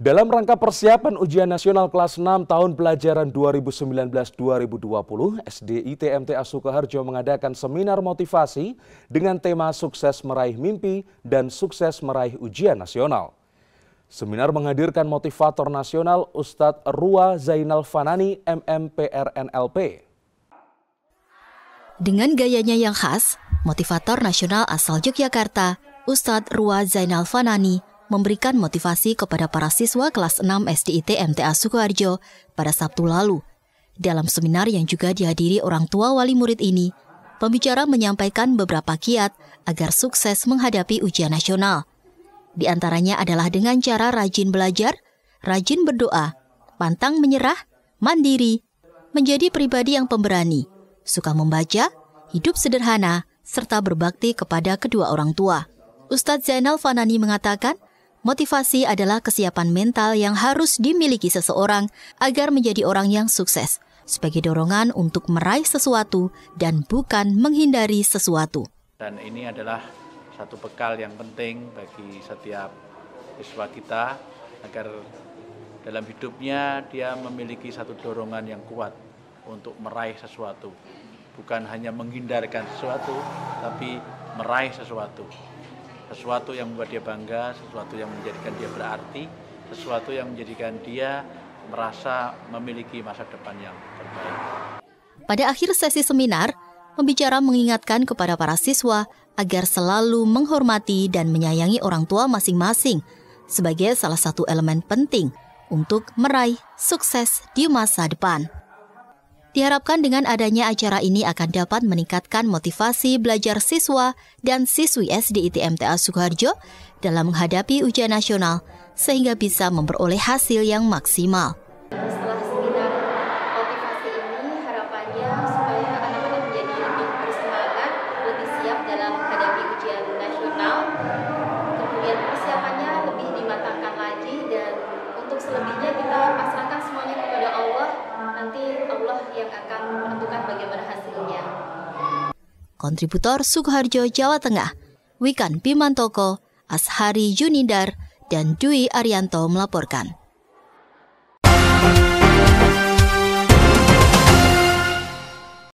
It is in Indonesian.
Dalam rangka persiapan ujian nasional kelas 6 tahun pelajaran 2019-2020, SDITMT Asukaharjo mengadakan seminar motivasi dengan tema sukses meraih mimpi dan sukses meraih ujian nasional. Seminar menghadirkan motivator nasional Ustadz Rua Zainal Fanani, MMPRNLP. Dengan gayanya yang khas, motivator nasional asal Yogyakarta, Ustadz Rua Zainal Fanani memberikan motivasi kepada para siswa kelas 6 SDIT MTA Sukoharjo pada Sabtu lalu. Dalam seminar yang juga dihadiri orang tua wali murid ini, pembicara menyampaikan beberapa kiat agar sukses menghadapi ujian nasional. Di antaranya adalah dengan cara rajin belajar, rajin berdoa, pantang menyerah, mandiri, menjadi pribadi yang pemberani, suka membaca, hidup sederhana, serta berbakti kepada kedua orang tua. Ustadz Zainal Fanani mengatakan, Motivasi adalah kesiapan mental yang harus dimiliki seseorang agar menjadi orang yang sukses, sebagai dorongan untuk meraih sesuatu dan bukan menghindari sesuatu. Dan ini adalah satu bekal yang penting bagi setiap siswa kita agar dalam hidupnya dia memiliki satu dorongan yang kuat untuk meraih sesuatu. Bukan hanya menghindarkan sesuatu, tapi meraih sesuatu sesuatu yang membuat dia bangga, sesuatu yang menjadikan dia berarti, sesuatu yang menjadikan dia merasa memiliki masa depan yang terbaik. Pada akhir sesi seminar, pembicara mengingatkan kepada para siswa agar selalu menghormati dan menyayangi orang tua masing-masing sebagai salah satu elemen penting untuk meraih sukses di masa depan. Diharapkan dengan adanya acara ini akan dapat meningkatkan motivasi belajar siswa dan siswi SD ITMTA Sukoharjo dalam menghadapi ujian nasional sehingga bisa memperoleh hasil yang maksimal. Setelah seminar motivasi ini harapannya supaya anak-anak menjadi lebih bersemangat, lebih siap dalam menghadapi ujian nasional, kemudian persiapannya lebih dimatangkan lagi dan untuk selebihnya kita pasrahkan semuanya kepada Allah nanti yang akan menentukan bagaimana hasilnya. Kontributor Sukoharjo, Jawa Tengah, Wikan Bimantoko, Ashari Junindar, dan Dwi Arianto melaporkan.